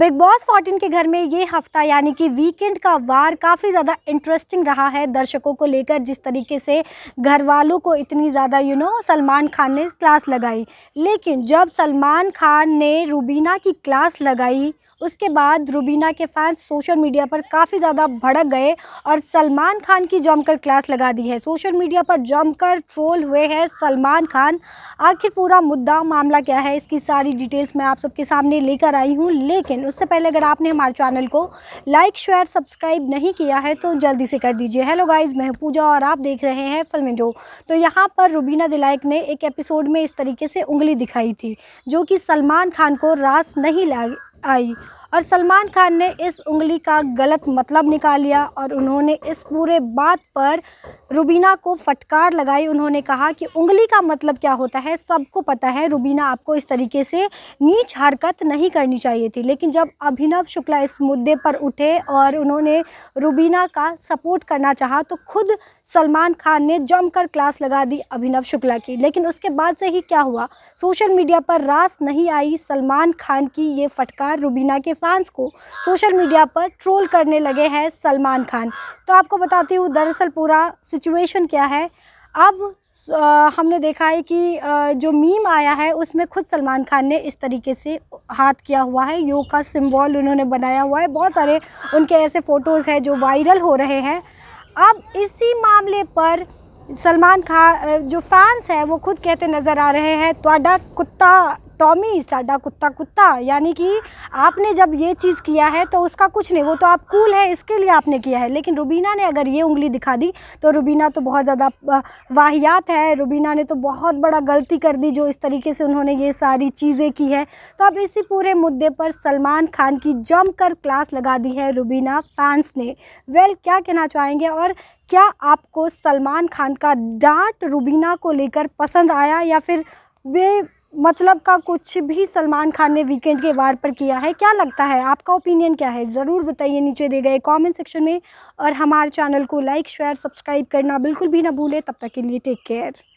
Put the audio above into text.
big boss 14 के घर में ये हफ्ता यानी कि वीकेंड का वार काफ़ी ज़्यादा इंटरेस्टिंग रहा है दर्शकों को लेकर जिस तरीके से घर वालों को इतनी ज़्यादा यू नो सलमान खान ने क्लास लगाई लेकिन जब सलमान खान ने रूबीना की क्लास लगाई उसके बाद रूबीना के फैंस सोशल मीडिया पर काफ़ी ज़्यादा भड़क गए और सलमान खान की जमकर क्लास लगा दी है सोशल मीडिया पर जमकर ट्रोल हुए हैं सलमान खान आखिर पूरा मुद्दा मामला क्या है इसकी सारी डिटेल्स मैं आप सबके सामने लेकर आई हूँ लेकिन लेकिन उससे पहले अगर आपने हमारे चैनल को लाइक शेयर सब्सक्राइब नहीं किया है तो जल्दी से कर दीजिए हेलो गाइस मैं पूजा और आप देख रहे हैं फिल्म जो तो यहाँ पर रुबीना दिलाइक ने एक एपिसोड में इस तरीके से उंगली दिखाई थी जो कि सलमान खान को रास नहीं आई और सलमान खान ने इस उंगली का गलत मतलब निकाल लिया और उन्होंने इस पूरे बात पर रुबीना को फटकार लगाई उन्होंने कहा कि उंगली का मतलब क्या होता है सबको पता है रुबीना आपको इस तरीके से नीच हरकत नहीं करनी चाहिए थी लेकिन जब अभिनव शुक्ला इस मुद्दे पर उठे और उन्होंने रुबीना का सपोर्ट करना चाहा तो खुद सलमान खान ने जमकर क्लास लगा दी अभिनव शुक्ला की लेकिन उसके बाद से ही क्या हुआ सोशल मीडिया पर रास नहीं आई सलमान खान की ये फटकार बार रुबीना के फैंस को सोशल मीडिया पर ट्रोल करने लगे हैं सलमान खान तो आपको बताती हूँ दरअसल पूरा सिचुएशन क्या है अब आ, हमने देखा है कि आ, जो मीम आया है उसमें खुद सलमान खान ने इस तरीके से हाथ किया हुआ है योग का सिम्बॉल उन्होंने बनाया हुआ है बहुत सारे उनके ऐसे फ़ोटोज़ हैं जो वायरल हो रहे हैं अब इसी मामले पर सलमान खान जो फैंस हैं वो खुद कहते नज़र आ रहे हैं तोड़ा कुत्ता टॉमी साडा कुत्ता कुत्ता यानी कि आपने जब ये चीज़ किया है तो उसका कुछ नहीं वो तो आप कूल है इसके लिए आपने किया है लेकिन रुबीना ने अगर ये उंगली दिखा दी तो रुबीना तो बहुत ज़्यादा वाहियात है रुबीना ने तो बहुत बड़ा गलती कर दी जो इस तरीके से उन्होंने ये सारी चीज़ें की है तो अब इसी पूरे मुद्दे पर सलमान खान की जम कर क्लास लगा दी है रुबीना फैंस ने वेल क्या कहना चाहेंगे और क्या आपको सलमान खान का डांट रुबीना को लेकर पसंद आया या फिर वे मतलब का कुछ भी सलमान खान ने वीकेंड के वार पर किया है क्या लगता है आपका ओपिनियन क्या है ज़रूर बताइए नीचे दिए गए कमेंट सेक्शन में और हमारे चैनल को लाइक शेयर सब्सक्राइब करना बिल्कुल भी ना भूलें तब तक के लिए टेक केयर